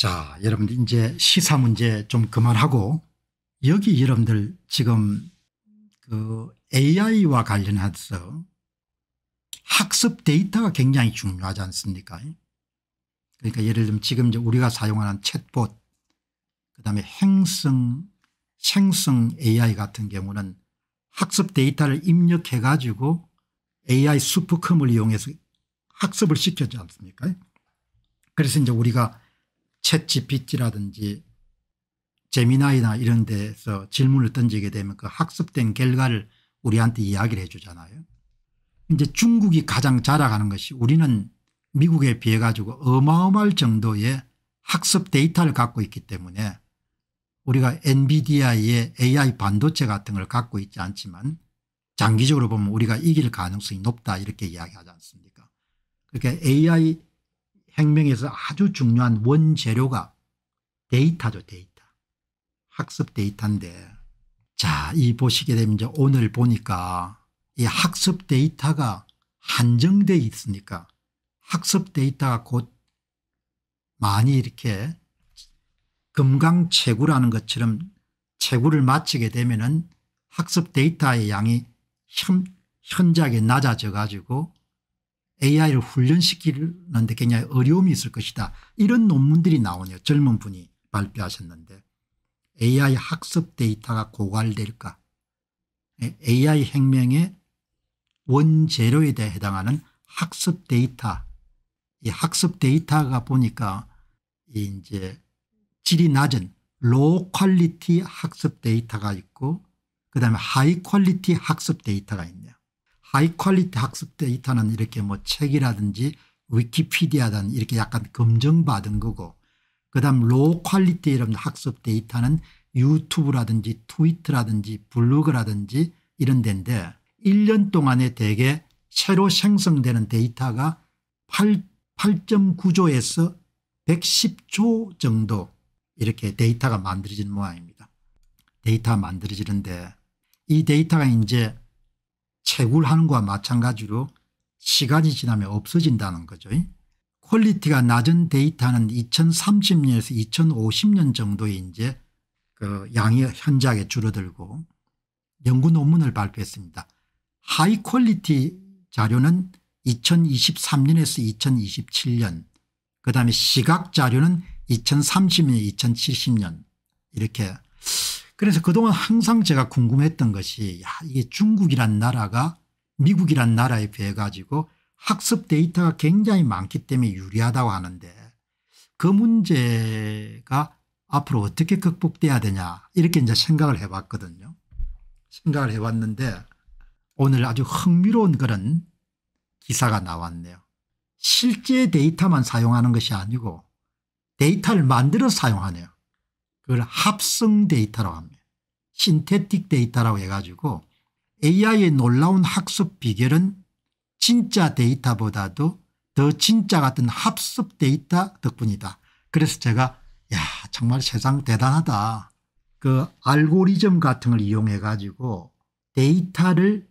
자 여러분들 이제 시사 문제 좀 그만하고 여기 여러분들 지금 그 AI와 관련해서 학습 데이터가 굉장히 중요하지 않습니까 그러니까 예를 들면 지금 우리가 사용하는 챗봇 그다음에 행성 생성 AI 같은 경우는 학습 데이터를 입력해 가지고 AI 수프컴을 이용해서 학습을 시켰지 않습니까 그래서 이제 우리가 채 GPT라든지 제미나이나 이런 데서 질문을 던지게 되면 그 학습된 결과를 우리한테 이야기를 해 주잖아요. 이제 중국이 가장 자라가는 것이 우리는 미국에 비해 가지고 어마어마할 정도의 학습 데이터를 갖고 있기 때문에 우리가 엔비디아의 AI 반도체 같은 걸 갖고 있지 않지만 장기적으로 보면 우리가 이길 가능성이 높다 이렇게 이야기하지 않습니까 그러니 AI 생명에서 아주 중요한 원재료가 데이터죠, 데이터. 학습 데이터인데 자, 이 보시게 되면 이제 오늘 보니까 이 학습 데이터가 한정되어 있으니까 학습 데이터가 곧 많이 이렇게 금강체구라는 것처럼 체구를 마치게 되면 은 학습 데이터의 양이 현, 현저하게 낮아져 가지고 AI를 훈련시키는데 굉장히 어려움이 있을 것이다. 이런 논문들이 나오네요. 젊은 분이 발표하셨는데 AI 학습 데이터가 고갈될까 예, AI 혁명의 원재료에 대해 해당하는 학습 데이터 이 학습 데이터가 보니까 이제 질이 낮은 로우 퀄리티 학습 데이터가 있고 그다음에 하이 퀄리티 학습 데이터가 있는 하이 퀄리티 학습 데이터는 이렇게 뭐 책이라든지 위키피디아든 이렇게 약간 검증받은 거고 그다음 로우 퀄리티 이런 학습 데이터는 유튜브라든지 트위터라든지 블로그라든지 이런 데인데 1년 동안에 대개 새로 생성되는 데이터가 8, 8.9조에서 110조 정도 이렇게 데이터가 만들어지는 모양입니다. 데이터 만들어지는데 이 데이터가 이제 채굴하는 것과 마찬가지로 시간이 지나면 없어진다는 거죠. 퀄리티가 낮은 데이터는 2030년에서 2050년 정도에 이제 그 양이 현저하게 줄어들고 연구 논문을 발표했습니다. 하이 퀄리티 자료는 2023년에서 2027년 그다음에 시각 자료는 2030년 2070년 이렇게 그래서 그동안 항상 제가 궁금했던 것이 야 이게 중국이란 나라가 미국이란 나라에 비해 가지고 학습 데이터가 굉장히 많기 때문에 유리하다고 하는데 그 문제가 앞으로 어떻게 극복돼야 되냐 이렇게 이제 생각을 해봤거든요. 생각을 해봤는데 오늘 아주 흥미로운 그런 기사가 나왔네요. 실제 데이터만 사용하는 것이 아니고 데이터를 만들어 사용하네요. 그걸 합성 데이터라고 합니다. 신테틱 데이터라고 해가지고 AI의 놀라운 학습 비결은 진짜 데이터보다도 더 진짜 같은 합습 데이터 덕분이다. 그래서 제가 야 정말 세상 대단하다. 그 알고리즘 같은 걸 이용해 가지고 데이터를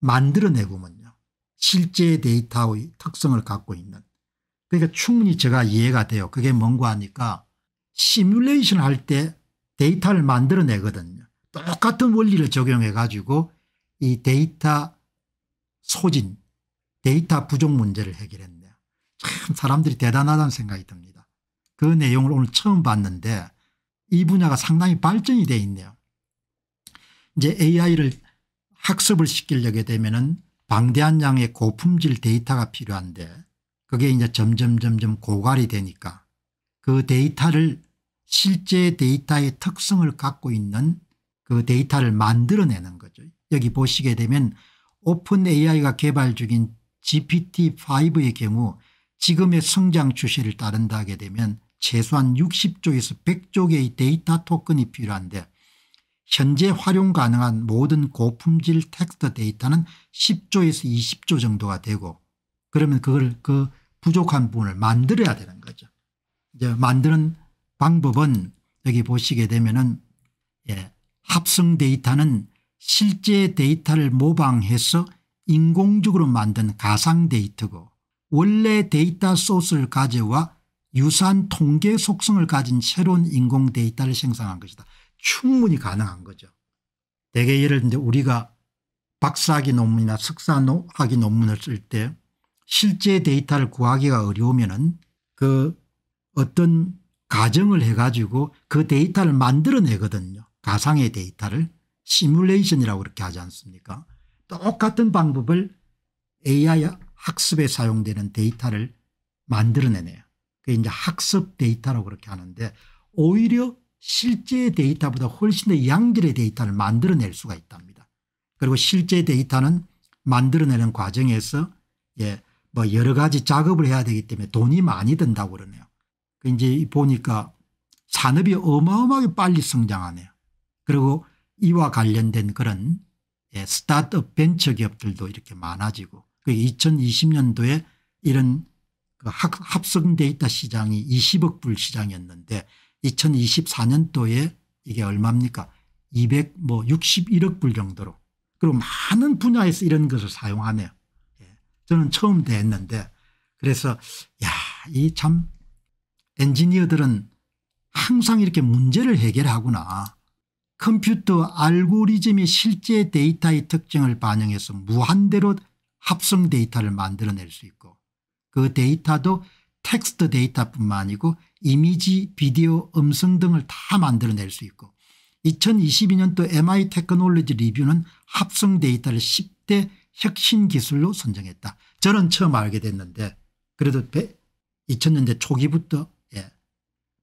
만들어내고면요. 실제 데이터의 특성을 갖고 있는 그러니까 충분히 제가 이해가 돼요. 그게 뭔가 하니까 시뮬레이션 할 때 데이터를 만들어내거든요. 똑같은 원리를 적용해 가지고 이 데이터 소진 데이터 부족 문제를 해결했네요. 참 사람들이 대단하다는 생각이 듭니다. 그 내용을 오늘 처음 봤는데 이 분야가 상당히 발전이 돼 있네요. 이제 AI를 학습을 시키려게 되면은 방대한 양의 고품질 데이터가 필요한데 그게 이제 점점 점점 고갈이 되니까 그 데이터를 실제 데이터의 특성을 갖고 있는 그 데이터를 만들어내는 거죠. 여기 보시게 되면 오픈 AI가 개발 중인 GPT-5의 경우 지금의 성장 추세를 따른다 하게 되면 최소한 60조에서 100조 개의 데이터 토큰이 필요한데 현재 활용 가능한 모든 고품질 텍스트 데이터는 10조에서 20조 정도가 되고 그러면 그걸 그 부족한 부분을 만들어야 되는 거죠. 이제 만드는 방법은 여기 보시게 되면은 예, 합성 데이터는 실제 데이터를 모방해서 인공적으로 만든 가상 데이터고 원래 데이터 소스를 가져와 유사한 통계 속성을 가진 새로운 인공 데이터를 생성한 것이다. 충분히 가능한 거죠. 대개 예를 들면 우리가 박사학위 논문이나 석사학위 논문을 쓸 때 실제 데이터를 구하기가 어려우면 은그 어떤 가정을 해가지고 그 데이터를 만들어내거든요. 가상의 데이터를 시뮬레이션이라고 그렇게 하지 않습니까 똑같은 방법을 AI 학습에 사용되는 데이터를 만들어내네요. 그 이제 학습 데이터라고 그렇게 하는데 오히려 실제 데이터보다 훨씬 더 양질의 데이터를 만들어낼 수가 있답니다. 그리고 실제 데이터는 만들어내는 과정에서 예, 뭐 여러 가지 작업을 해야 되기 때문에 돈이 많이 든다고 그러네요. 이제 보니까 산업이 어마어마하게 빨리 성장하네요. 그리고 이와 관련된 그런 예, 스타트업 벤처 기업들도 이렇게 많아지고 2020년도에 그 이런 그 합성데이터 시장이 20억 불 시장이었는데 2024년도에 이게 얼마입니까 261억 뭐 불 정도로 그리고 많은 분야에서 이런 것을 사용하네요. 예, 저는 처음 됐는데 그래서 야이 참 엔지니어들은 항상 이렇게 문제를 해결하구나. 컴퓨터 알고리즘이 실제 데이터의 특징을 반영해서 무한대로 합성 데이터를 만들어낼 수 있고 그 데이터도 텍스트 데이터뿐만 아니고 이미지, 비디오, 음성 등을 다 만들어낼 수 있고 2022년도 MI 테크놀로지 리뷰는 합성 데이터를 10대 혁신 기술로 선정했다. 저는 처음 알게 됐는데 그래도 2000년대 초기부터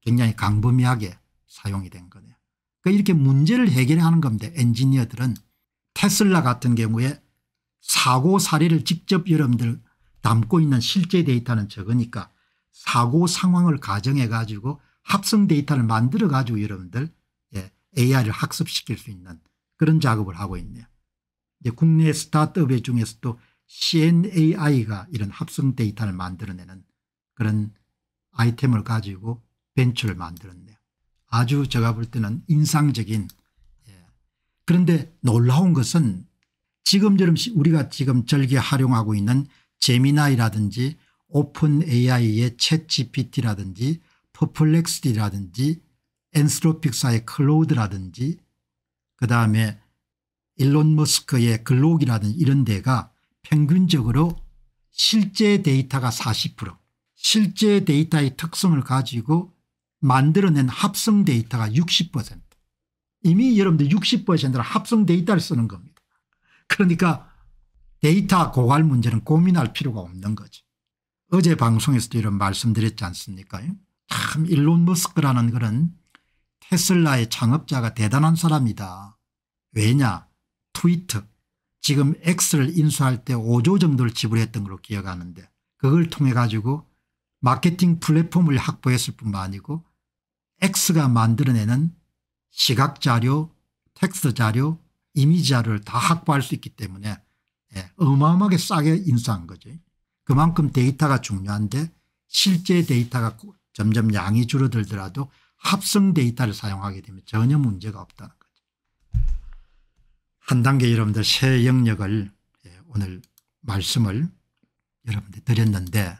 굉장히 광범위하게 사용이 된 거네요. 그러니까 이렇게 문제를 해결하는 겁니다. 엔지니어들은 테슬라 같은 경우에 사고 사례를 직접 여러분들 담고 있는 실제 데이터는 적으니까 사고 상황을 가정해 가지고 합성 데이터를 만들어 가지고 여러분들 예, AI를 학습시킬 수 있는 그런 작업을 하고 있네요. 이제 국내 스타트업의 중에서도 CNAI가 이런 합성 데이터를 만들어내는 그런 아이템을 가지고 벤처를 만들었네요. 아주 제가 볼 때는 인상적인 예. 그런데 놀라운 것은 지금처럼 우리가 지금 절개 활용하고 있는 제미나이라든지 오픈 AI의 챗 GPT라든지 퍼플렉스티라든지 엔스로픽사의 클로우드라든지 그다음에 일론 머스크의 글록이라든지 이런 데가 평균적으로 실제 데이터가 40% 실제 데이터의 특성을 가지고 만들어낸 합성 데이터가 60% 이미 여러분들 60%를 합성 데이터를 쓰는 겁니다. 그러니까 데이터 고갈 문제는 고민할 필요가 없는 거지. 어제 방송에서도 이런 말씀드렸지 않습니까 참 일론 머스크라는 그런 테슬라의 창업자가 대단한 사람이다. 왜냐 트위터 지금 X를 인수할 때 5조 정도를 지불했던 걸로 기억하는데 그걸 통해 가지고 마케팅 플랫폼을 확보했을 뿐만 아니고 X가 만들어내는 시각자료, 텍스트자료, 이미지자료를 다 확보할 수 있기 때문에 예, 어마어마하게 싸게 인수한 거죠. 그만큼 데이터가 중요한데 실제 데이터가 점점 양이 줄어들더라도 합성 데이터를 사용하게 되면 전혀 문제가 없다는 거죠. 한 단계 여러분들 새 영역을 예, 오늘 말씀을 여러분들 드렸는데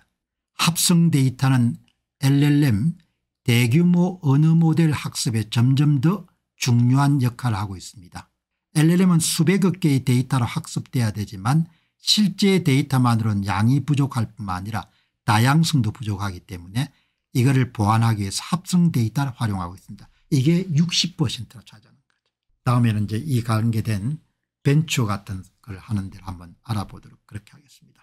합성 데이터는 LLM 대규모 언어 모델 학습에 점점 더 중요한 역할을 하고 있습니다. LLM은 수백억 개의 데이터로 학습돼야 되지만 실제 데이터만으로는 양이 부족할 뿐만 아니라 다양성도 부족하기 때문에 이거를 보완하기 위해서 합성 데이터를 활용하고 있습니다. 이게 60%로 차지하는 거죠. 다음에는 이제 이 관계된 벤처 같은 걸 하는 데를 한번 알아보도록 그렇게 하겠습니다.